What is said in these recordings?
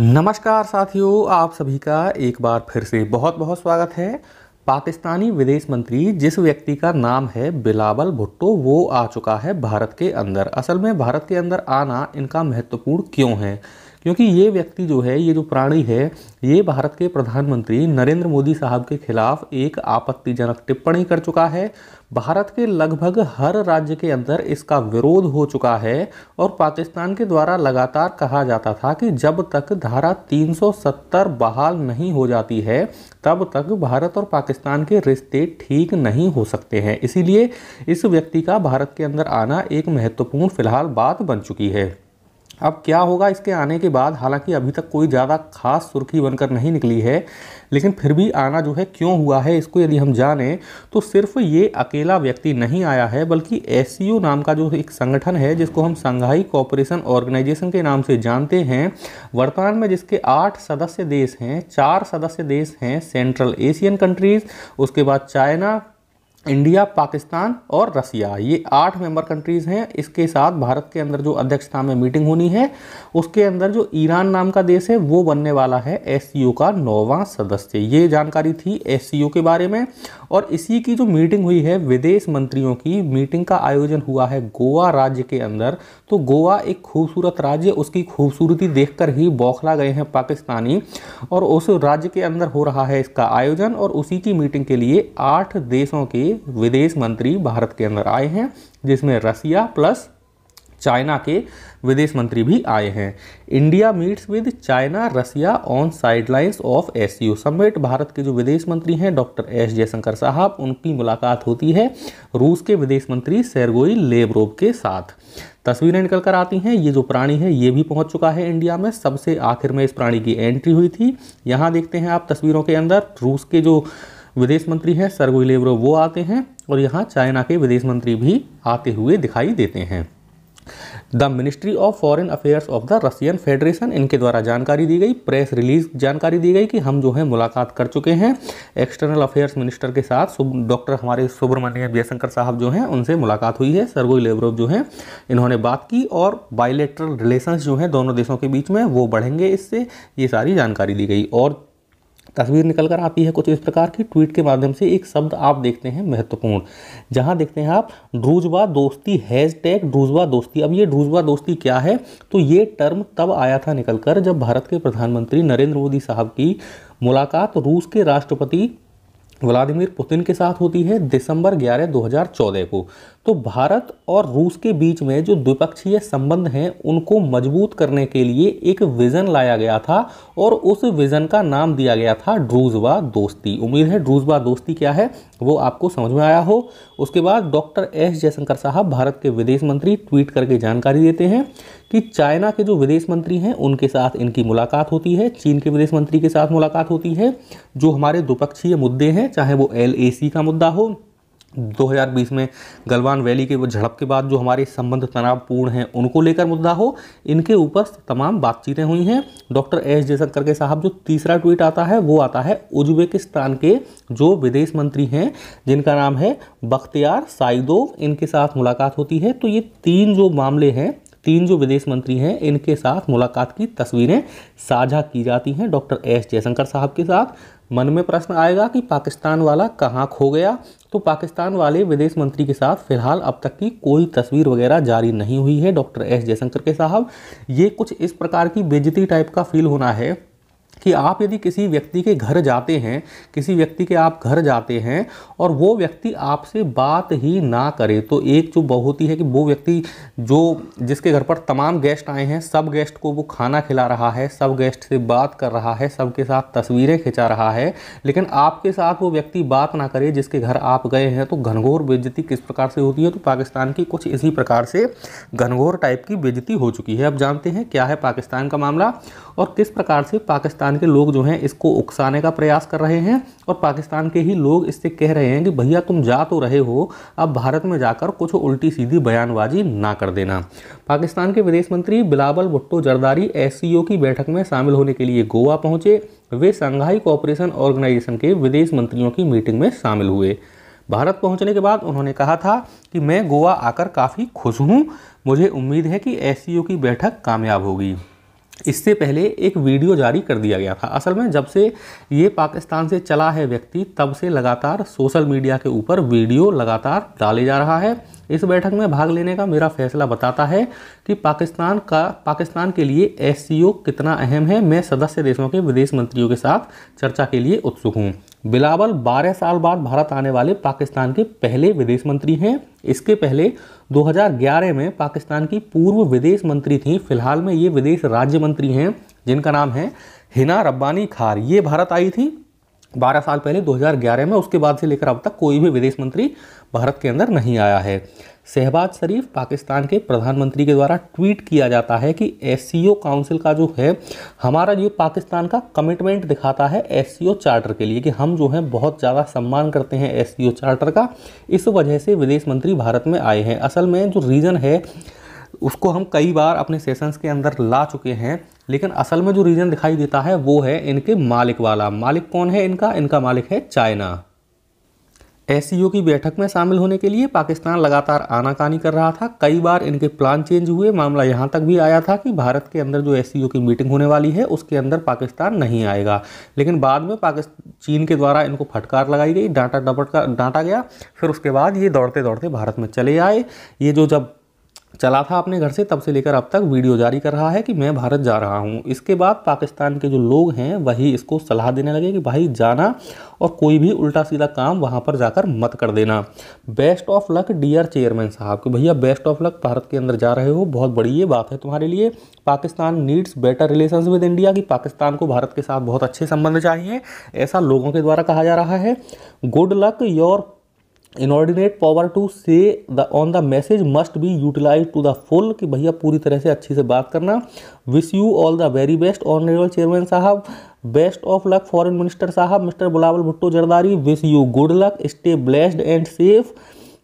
नमस्कार साथियों आप सभी का एक बार फिर से बहुत बहुत स्वागत है पाकिस्तानी विदेश मंत्री जिस व्यक्ति का नाम है बिलावल भुट्टो वो आ चुका है भारत के अंदर असल में भारत के अंदर आना इनका महत्वपूर्ण क्यों है क्योंकि ये व्यक्ति जो है ये जो प्राणी है ये भारत के प्रधानमंत्री नरेंद्र मोदी साहब के खिलाफ एक आपत्तिजनक टिप्पणी कर चुका है भारत के लगभग हर राज्य के अंदर इसका विरोध हो चुका है और पाकिस्तान के द्वारा लगातार कहा जाता था कि जब तक धारा 370 बहाल नहीं हो जाती है तब तक भारत और पाकिस्तान के रिश्ते ठीक नहीं हो सकते हैं इसीलिए इस व्यक्ति का भारत के अंदर आना एक महत्वपूर्ण फिलहाल बात बन चुकी है अब क्या होगा इसके आने के बाद हालांकि अभी तक कोई ज़्यादा खास सुर्खी बनकर नहीं निकली है लेकिन फिर भी आना जो है क्यों हुआ है इसको यदि हम जानें तो सिर्फ ये अकेला व्यक्ति नहीं आया है बल्कि एस नाम का जो एक संगठन है जिसको हम संघाई कॉपरेशन ऑर्गेनाइजेशन के नाम से जानते हैं वर्तमान में जिसके आठ सदस्य देश हैं चार सदस्य देश हैं सेंट्रल एशियन कंट्रीज़ उसके बाद चाइना इंडिया पाकिस्तान और रसिया ये आठ मेंबर कंट्रीज़ हैं इसके साथ भारत के अंदर जो अध्यक्षता में मीटिंग होनी है उसके अंदर जो ईरान नाम का देश है वो बनने वाला है एस का नौवां सदस्य ये जानकारी थी एस के बारे में और इसी की जो मीटिंग हुई है विदेश मंत्रियों की मीटिंग का आयोजन हुआ है गोवा राज्य के अंदर तो गोवा एक खूबसूरत राज्य उसकी खूबसूरती देखकर ही बौखला गए हैं पाकिस्तानी और उस राज्य के अंदर हो रहा है इसका आयोजन और उसी की मीटिंग के लिए आठ देशों के विदेश मंत्री भारत के अंदर आए हैं जिसमें रसिया प्लस चाइना के विदेश मंत्री भी आए हैं India meets with China Russia on sidelines of S U summit Bharat के जो विदेश मंत्री हैं डॉक्टर एस जयशंकर साहब उनकी मुलाकात होती है रूस के विदेश मंत्री सेरगोई लेबरोव के साथ तस्वीरें निकल कर आती हैं ये जो प्राणी है ये भी पहुंच चुका है इंडिया में सबसे आखिर में इस प्राणी की एंट्री हुई थी यहाँ देखते हैं आप तस्वीरों के अंदर रूस के जो विदेश मंत्री हैं सरगोई लेबरोव वो आते हैं और यहाँ चाइना के विदेश मंत्री भी आते हुए दिखाई देते हैं the ministry of foreign affairs of the Russian federation इनके द्वारा जानकारी दी गई प्रेस रिलीज जानकारी दी गई कि हम जो है मुलाकात कर चुके हैं एक्सटर्नल अफेयर्स मिनिस्टर के साथ डॉक्टर हमारे सुब्रमण्यम जयशंकर साहब जो हैं उनसे मुलाकात हुई है सरगोई लेवरोव जो हैं इन्होंने बात की और बायोलेट्रल रिलेशंस जो हैं दोनों देशों के बीच में वो बढ़ेंगे इससे ये सारी जानकारी दी गई और तस्वीर निकल कर आती है कुछ इस प्रकार की ट्वीट के माध्यम से एक शब्द आप देखते हैं महत्वपूर्ण जहां देखते हैं आप ड्रूजवा दोस्ती हैज टैग ड्रूजवा दोस्ती अब ये ड्रूजवा दोस्ती क्या है तो ये टर्म तब आया था निकलकर जब भारत के प्रधानमंत्री नरेंद्र मोदी साहब की मुलाकात रूस के राष्ट्रपति व्लादिमिर पुतिन के साथ होती है दिसंबर 11 2014 को तो भारत और रूस के बीच में जो द्विपक्षीय संबंध हैं उनको मजबूत करने के लिए एक विज़न लाया गया था और उस विज़न का नाम दिया गया था ड्रूजवा दोस्ती उम्मीद है ड्रूजवा दोस्ती क्या है वो आपको समझ में आया हो उसके बाद डॉक्टर एस जयशंकर साहब भारत के विदेश मंत्री ट्वीट करके जानकारी देते हैं कि चाइना के जो विदेश मंत्री हैं उनके साथ इनकी मुलाकात होती है चीन के विदेश मंत्री के साथ मुलाकात होती है जो हमारे द्विपक्षीय मुद्दे हैं चाहे वो एल का मुद्दा हो 2020 में गलवान वैली के वो झड़प के बाद जो हमारे संबंध तनावपूर्ण हैं उनको लेकर मुद्दा हो इनके ऊपर तमाम बातचीतें हुई हैं डॉक्टर एस जयशंकर के साहब जो तीसरा ट्वीट आता है वो आता है उज्बेकिस्तान के जो विदेश मंत्री हैं जिनका नाम है बख्तियार साइदोव इनके साथ मुलाकात होती है तो ये तीन जो मामले हैं तीन जो विदेश मंत्री हैं इनके साथ मुलाकात की तस्वीरें साझा की जाती हैं डॉक्टर एस जयशंकर साहब के साथ मन में प्रश्न आएगा कि पाकिस्तान वाला कहाँ खो गया तो पाकिस्तान वाले विदेश मंत्री के साथ फिलहाल अब तक की कोई तस्वीर वगैरह जारी नहीं हुई है डॉक्टर एस जयशंकर के साहब ये कुछ इस प्रकार की बेजती टाइप का फील होना है कि आप यदि किसी व्यक्ति के घर जाते हैं किसी व्यक्ति के आप घर जाते हैं और वो व्यक्ति आपसे बात ही ना करे तो एक जो होती है कि वो व्यक्ति जो जिसके घर पर तमाम गेस्ट आए हैं सब गेस्ट को वो खाना खिला रहा है सब गेस्ट से बात कर रहा है सबके साथ तस्वीरें खिंचा रहा है लेकिन आपके साथ वो व्यक्ति बात ना करे जिसके घर आप गए हैं तो घनघोर बेजती किस प्रकार से होती है तो पाकिस्तान की कुछ इसी प्रकार से घनघोर टाइप की बेजती हो चुकी है अब जानते हैं क्या है पाकिस्तान का मामला और किस प्रकार से पाकिस्तान पाकिस्तान के लोग जो हैं इसको उकसाने का प्रयास कर रहे हैं और पाकिस्तान के ही लोग इससे कह रहे हैं कि भैया तुम जा तो रहे हो अब भारत में जाकर कुछ उल्टी सीधी बयानबाजी ना कर देना पाकिस्तान के विदेश मंत्री बिलावल भुट्टो जरदारी एस की बैठक में शामिल होने के लिए गोवा पहुंचे वे संघाई कॉपरेशन ऑर्गेनाइजेशन के विदेश मंत्रियों की मीटिंग में शामिल हुए भारत पहुंचने के बाद उन्होंने कहा था कि मैं गोवा आकर काफ़ी खुश हूं मुझे उम्मीद है कि एस की बैठक कामयाब होगी इससे पहले एक वीडियो जारी कर दिया गया था असल में जब से ये पाकिस्तान से चला है व्यक्ति तब से लगातार सोशल मीडिया के ऊपर वीडियो लगातार डाले जा रहा है इस बैठक में भाग लेने का मेरा फैसला बताता है कि पाकिस्तान का पाकिस्तान के लिए एस कितना अहम है मैं सदस्य देशों के विदेश मंत्रियों के साथ चर्चा के लिए उत्सुक हूँ बिलावल 12 साल बाद भारत आने वाले पाकिस्तान के पहले विदेश मंत्री हैं इसके पहले 2011 में पाकिस्तान की पूर्व विदेश मंत्री थी फिलहाल में ये विदेश राज्य मंत्री हैं जिनका नाम है हिना रब्बानी खार ये भारत आई थी बारह साल पहले 2011 में उसके बाद से लेकर अब तक कोई भी विदेश मंत्री भारत के अंदर नहीं आया है शहबाज शरीफ पाकिस्तान के प्रधानमंत्री के द्वारा ट्वीट किया जाता है कि एस काउंसिल का जो है हमारा जो पाकिस्तान का कमिटमेंट दिखाता है एस चार्टर के लिए कि हम जो हैं बहुत ज़्यादा सम्मान करते हैं एस चार्टर का इस वजह से विदेश मंत्री भारत में आए हैं असल में जो रीज़न है उसको हम कई बार अपने सेशंस के अंदर ला चुके हैं लेकिन असल में जो रीजन दिखाई देता है वो है इनके मालिक वाला मालिक कौन है इनका इनका मालिक है चाइना एस की बैठक में शामिल होने के लिए पाकिस्तान लगातार आनाकानी कर रहा था कई बार इनके प्लान चेंज हुए मामला यहाँ तक भी आया था कि भारत के अंदर जो एस की मीटिंग होने वाली है उसके अंदर पाकिस्तान नहीं आएगा लेकिन बाद में पाकिस्तान चीन के द्वारा इनको फटकार लगाई गई डांटा डपट का डांटा गया फिर उसके बाद ये दौड़ते दौड़ते भारत में चले आए ये जो जब चला था अपने घर से तब से लेकर अब तक वीडियो जारी कर रहा है कि मैं भारत जा रहा हूँ इसके बाद पाकिस्तान के जो लोग हैं वही इसको सलाह देने लगे कि भाई जाना और कोई भी उल्टा सीधा काम वहाँ पर जाकर मत कर देना best of luck dear chairman साहब कि भैया बेस्ट ऑफ लक भारत के अंदर जा रहे हो बहुत बड़ी ये बात है तुम्हारे लिए Pakistan needs better relation with India कि पाकिस्तान को भारत के साथ बहुत अच्छे संबंध चाहिए ऐसा लोगों के द्वारा कहा जा रहा है good luck your inordinate power to say the on the message must be utilize to the full कि भैया पूरी तरह से अच्छी से बात करना wish you all the very best honourable chairman साहब best of luck foreign minister साहब mister Bilawal Bhutto Zardari wish you good luck stay blessed and safe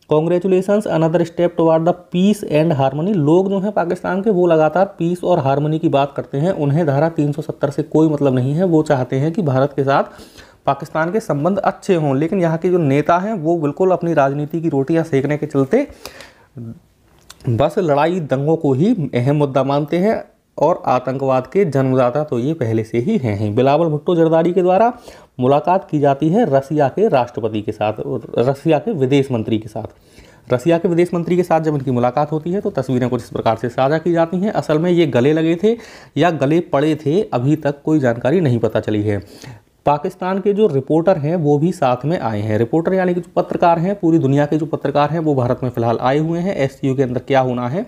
congratulation another step toward the peace and harmony लोग जो हैं पाकिस्तान के वो लगातार पीस और harmony की बात करते हैं उन्हें धारा 370 से कोई मतलब नहीं है वो चाहते हैं कि भारत के साथ पाकिस्तान के संबंध अच्छे हों लेकिन यहाँ के जो नेता हैं वो बिल्कुल अपनी राजनीति की रोटियाँ सेकने के चलते बस लड़ाई दंगों को ही अहम मुद्दा मानते हैं और आतंकवाद के जन्मदाता तो ये पहले से ही हैं ही बिलावल भुट्टो जरदारी के द्वारा मुलाकात की जाती है रसिया के राष्ट्रपति के साथ रसिया के विदेश मंत्री के साथ रसिया के विदेश मंत्री के साथ जब इनकी मुलाकात होती है तो तस्वीरें कुछ इस प्रकार से साझा की जाती हैं असल में ये गले लगे थे या गले पड़े थे अभी तक कोई जानकारी नहीं पता चली है पाकिस्तान के जो रिपोर्टर हैं वो भी साथ में आए हैं रिपोर्टर यानी कि जो पत्रकार हैं पूरी दुनिया के जो पत्रकार हैं वो भारत में फिलहाल आए हुए हैं एस के अंदर क्या होना है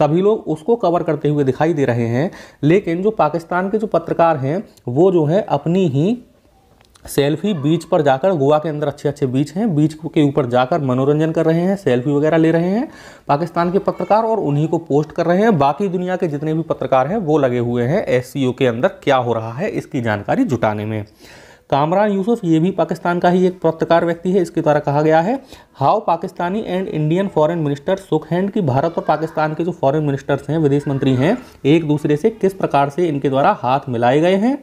सभी लोग उसको कवर करते हुए दिखाई दे रहे हैं लेकिन जो पाकिस्तान के जो पत्रकार हैं वो जो है अपनी ही सेल्फी बीच पर जाकर गोवा के अंदर अच्छे अच्छे बीच हैं बीच के ऊपर जाकर मनोरंजन कर रहे हैं सेल्फी वगैरह ले रहे हैं पाकिस्तान के पत्रकार और उन्हीं को पोस्ट कर रहे हैं बाकी दुनिया के जितने भी पत्रकार हैं वो लगे हुए हैं एस के अंदर क्या हो रहा है इसकी जानकारी जुटाने में कामरान यूसुफ ये भी पाकिस्तान का ही एक पत्रकार व्यक्ति है इसके द्वारा कहा गया है how Pakistani and Indian foreign minister shook hand की भारत और पाकिस्तान के जो फॉरेन मिनिस्टर्स हैं विदेश मंत्री हैं एक दूसरे से किस प्रकार से इनके द्वारा हाथ मिलाए गए हैं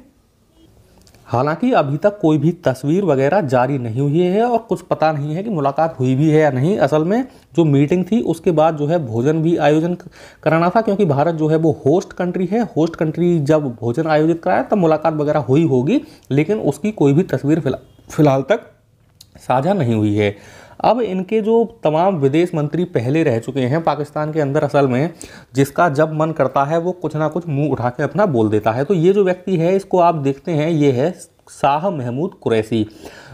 हालांकि अभी तक कोई भी तस्वीर वगैरह जारी नहीं हुई है और कुछ पता नहीं है कि मुलाकात हुई भी है या नहीं असल में जो मीटिंग थी उसके बाद जो है भोजन भी आयोजन कराना था क्योंकि भारत जो है वो होस्ट कंट्री है होस्ट कंट्री जब भोजन आयोजित कराया तब मुलाकात वगैरह हुई होगी लेकिन उसकी कोई भी तस्वीर फिलहाल तक साझा नहीं हुई है अब इनके जो तमाम विदेश मंत्री पहले रह चुके हैं पाकिस्तान के अंदर असल में जिसका जब मन करता है वो कुछ ना कुछ मुंह उठा के अपना बोल देता है तो ये जो व्यक्ति है इसको आप देखते हैं ये है शाह महमूद कुरैसी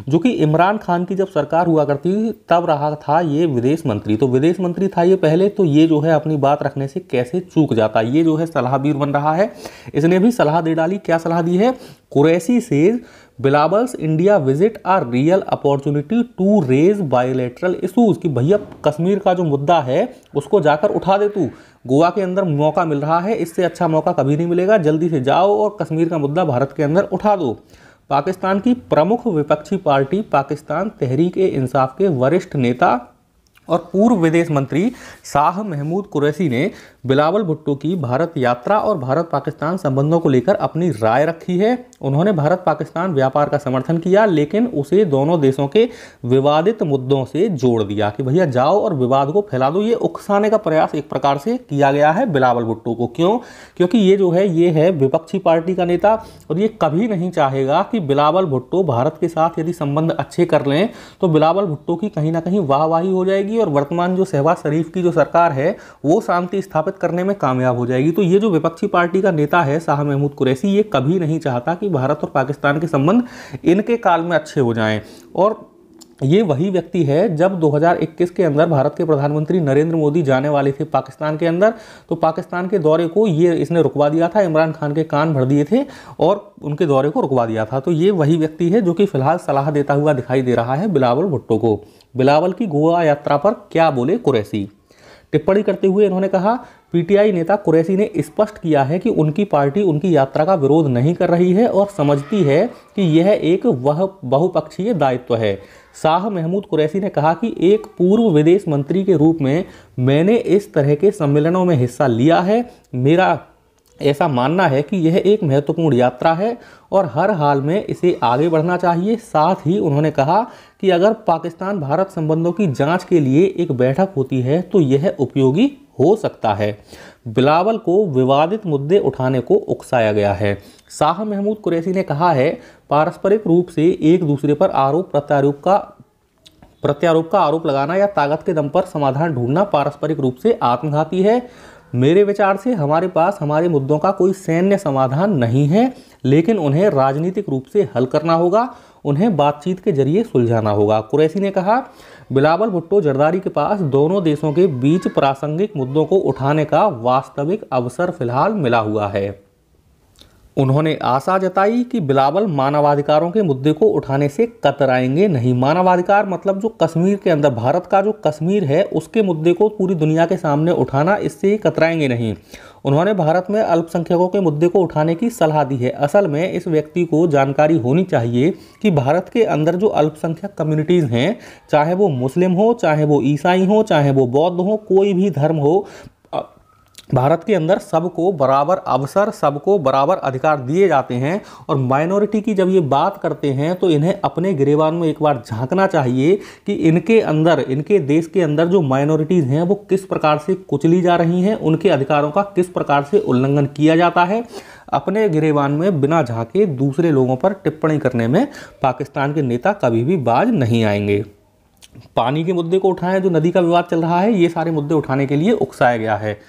जो कि इमरान खान की जब सरकार हुआ करती तब रहा था ये विदेश मंत्री तो विदेश मंत्री था ये पहले तो ये जो है अपनी बात रखने से कैसे चूक जाता ये जो है सलाहबीर बन रहा है इसने भी सलाह दे डाली क्या सलाह दी है Qureshi says Bilawal's India visit are real opportunity to raise bilateral issues कि भैया कश्मीर का जो मुद्दा है उसको जाकर उठा दे तू गोवा के अंदर मौका मिल रहा है इससे अच्छा मौका कभी नहीं मिलेगा जल्दी से जाओ और कश्मीर का मुद्दा भारत के अंदर उठा दो पाकिस्तान की प्रमुख विपक्षी पार्टी पाकिस्तान तहरीक इंसाफ के वरिष्ठ नेता और पूर्व विदेश मंत्री शाह महमूद कुरैसी ने बिलावल भुट्टो की भारत यात्रा और भारत पाकिस्तान संबंधों को लेकर अपनी राय रखी है उन्होंने भारत पाकिस्तान व्यापार का समर्थन किया लेकिन उसे दोनों देशों के विवादित मुद्दों से जोड़ दिया कि भैया जाओ और विवाद को फैला दो ये उकसाने का प्रयास एक प्रकार से किया गया है बिलावल भुट्टो को क्यों क्योंकि ये जो है ये है विपक्षी पार्टी का नेता और ये कभी नहीं चाहेगा कि बिलावल भुट्टो भारत के साथ यदि संबंध अच्छे कर लें तो बिलावल भुट्टो की कहीं ना कहीं वाहवाही हो जाएगी और वर्तमान जो शहबाज शरीफ की जो सरकार है वो शांति स्थापित करने में कामयाब हो जाएगी तो ये जो विपक्षी पार्टी का नेता है शाह महमूद कुरैसी ये कभी नहीं चाहता कि भारत और पाकिस्तान के संबंध इनके काल में अच्छे हो जाएं और ये वही व्यक्ति है जब 2021 के अंदर भारत के प्रधानमंत्री नरेंद्र मोदी जाने वाले थे पाकिस्तान के अंदर तो पाकिस्तान के दौरे को ये इसने रुकवा दिया था इमरान खान के कान भर दिए थे और उनके दौरे को रुकवा दिया था तो ये वही व्यक्ति है जो कि फिलहाल सलाह देता हुआ दिखाई दे रहा है बिलावल भुट्टो को बिलावल की गोवा यात्रा पर क्या बोले कुरैसी टिप्पणी करते हुए इन्होंने कहा पीटीआई नेता कुरैसी ने स्पष्ट किया है कि उनकी पार्टी उनकी यात्रा का विरोध नहीं कर रही है और समझती है कि यह एक वह बहुपक्षीय दायित्व है शाह महमूद कुरैसी ने कहा कि एक पूर्व विदेश मंत्री के रूप में मैंने इस तरह के सम्मेलनों में हिस्सा लिया है मेरा ऐसा मानना है कि यह एक महत्वपूर्ण यात्रा है और हर हाल में इसे आगे बढ़ना चाहिए साथ ही उन्होंने कहा कि अगर पाकिस्तान भारत संबंधों की जांच के लिए एक बैठक होती है तो यह उपयोगी हो सकता है बिलावल को विवादित मुद्दे उठाने को उकसाया गया है शाह महमूद कुरैसी ने कहा है पारस्परिक रूप से एक दूसरे पर आरोप प्रत्यारोप का प्रत्यारोप का आरोप लगाना या ताकत के दम पर समाधान ढूंढना पारस्परिक रूप से आत्मघाती है मेरे विचार से हमारे पास हमारे मुद्दों का कोई सैन्य समाधान नहीं है लेकिन उन्हें राजनीतिक रूप से हल करना होगा उन्हें बातचीत के जरिए सुलझाना होगा कुरैसी ने कहा बिलावल भुट्टो जरदारी के पास दोनों देशों के बीच प्रासंगिक मुद्दों को उठाने का वास्तविक अवसर फिलहाल मिला हुआ है उन्होंने आशा जताई कि बिलावल मानवाधिकारों के मुद्दे को उठाने से कतराएंगे नहीं मानवाधिकार मतलब जो कश्मीर के अंदर भारत का जो कश्मीर है उसके मुद्दे को पूरी दुनिया के सामने उठाना इससे कतराएंगे नहीं उन्होंने भारत में अल्पसंख्यकों के मुद्दे को उठाने की सलाह दी है असल में इस व्यक्ति को जानकारी होनी चाहिए कि भारत के अंदर जो अल्पसंख्यक कम्युनिटीज़ हैं चाहे वो मुस्लिम हो चाहे वो ईसाई हो चाहे वो बौद्ध हो कोई भी धर्म हो भारत के अंदर सबको बराबर अवसर सबको बराबर अधिकार दिए जाते हैं और माइनॉरिटी की जब ये बात करते हैं तो इन्हें अपने गिरेबान में एक बार झांकना चाहिए कि इनके अंदर इनके देश के अंदर जो माइनॉरिटीज़ हैं वो किस प्रकार से कुचली जा रही हैं उनके अधिकारों का किस प्रकार से उल्लंघन किया जाता है अपने गिरेबान में बिना झाँके दूसरे लोगों पर टिप्पणी करने में पाकिस्तान के नेता कभी भी बाज नहीं आएंगे पानी के मुद्दे को उठाएं जो नदी का विवाद चल रहा है ये सारे मुद्दे उठाने के लिए उकसाया गया है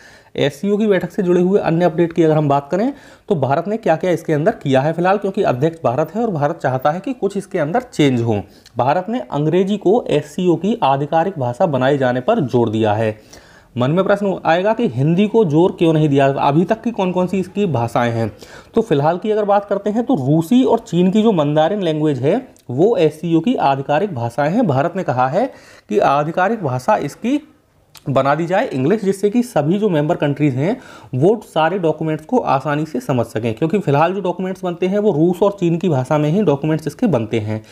एस की बैठक से जुड़े हुए अन्य अपडेट की अगर हम बात करें तो भारत ने क्या क्या इसके अंदर किया है फिलहाल क्योंकि अध्यक्ष भारत है और भारत चाहता है कि कुछ इसके अंदर चेंज हो भारत ने अंग्रेजी को एस की आधिकारिक भाषा बनाए जाने पर जोर दिया है मन में प्रश्न आएगा कि हिंदी को जोर क्यों नहीं दिया अभी तक की कौन कौन सी इसकी भाषाएं हैं तो फिलहाल की अगर बात करते हैं तो रूसी और चीन की जो मंदारिन लैंग्वेज है वो एस की आधिकारिक भाषाएं हैं भारत ने कहा है कि आधिकारिक भाषा इसकी बना दी जाए इंग्लिश जिससे कि सभी जो मेंबर कंट्रीज़ हैं वो सारे डॉक्यूमेंट्स को आसानी से समझ सकें क्योंकि फ़िलहाल जो डॉक्यूमेंट्स बनते हैं वो रूस और चीन की भाषा में ही डॉक्यूमेंट्स इसके बनते हैं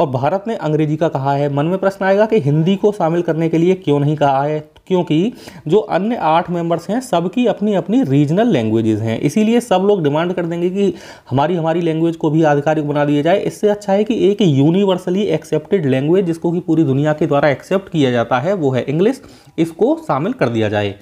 और भारत ने अंग्रेजी का कहा है मन में प्रश्न आएगा कि हिंदी को शामिल करने के लिए क्यों नहीं कहा है क्योंकि जो अन्य आठ मेंबर्स हैं सबकी अपनी अपनी रीजनल लैंग्वेजेस हैं इसीलिए सब लोग डिमांड कर देंगे कि हमारी हमारी लैंग्वेज को भी आधिकारिक बना दिया जाए इससे अच्छा है कि एक यूनिवर्सली एक्सेप्टेड लैंग्वेज जिसको कि पूरी दुनिया के द्वारा एक्सेप्ट किया जाता है वो है इंग्लिश इसको शामिल कर दिया जाए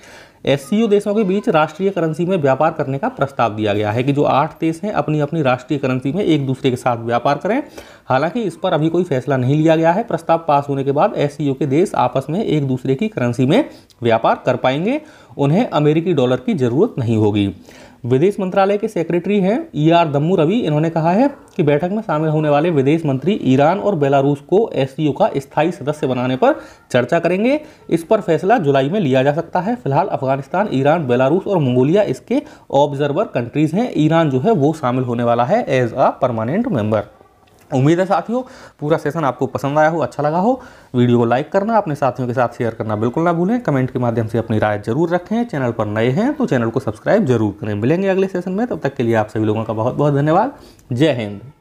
एस देशों के बीच राष्ट्रीय करेंसी में व्यापार करने का प्रस्ताव दिया गया है कि जो आठ देश हैं अपनी अपनी राष्ट्रीय करेंसी में एक दूसरे के साथ व्यापार करें हालांकि इस पर अभी कोई फैसला नहीं लिया गया है प्रस्ताव पास होने के बाद एस के देश आपस में एक दूसरे की करेंसी में व्यापार कर पाएंगे उन्हें अमेरिकी डॉलर की ज़रूरत नहीं होगी विदेश मंत्रालय के सेक्रेटरी हैं E e R Dammu Ravi इन्होंने कहा है कि बैठक में शामिल होने वाले विदेश मंत्री ईरान और बेलारूस को एस का स्थायी सदस्य बनाने पर चर्चा करेंगे इस पर फैसला जुलाई में लिया जा सकता है फिलहाल अफगानिस्तान ईरान बेलारूस और मंगोलिया इसके ऑब्जर्वर कंट्रीज हैं ईरान जो है वो शामिल होने वाला है एज अ परमानेंट मेंबर उम्मीद है साथियों पूरा सेशन आपको पसंद आया हो अच्छा लगा हो वीडियो को लाइक करना अपने साथियों के साथ शेयर करना बिल्कुल ना भूलें कमेंट के माध्यम से अपनी राय जरूर रखें चैनल पर नए हैं तो चैनल को सब्सक्राइब जरूर करें मिलेंगे अगले सेशन में तब तक के लिए आप सभी लोगों का बहुत बहुत धन्यवाद जय हिंद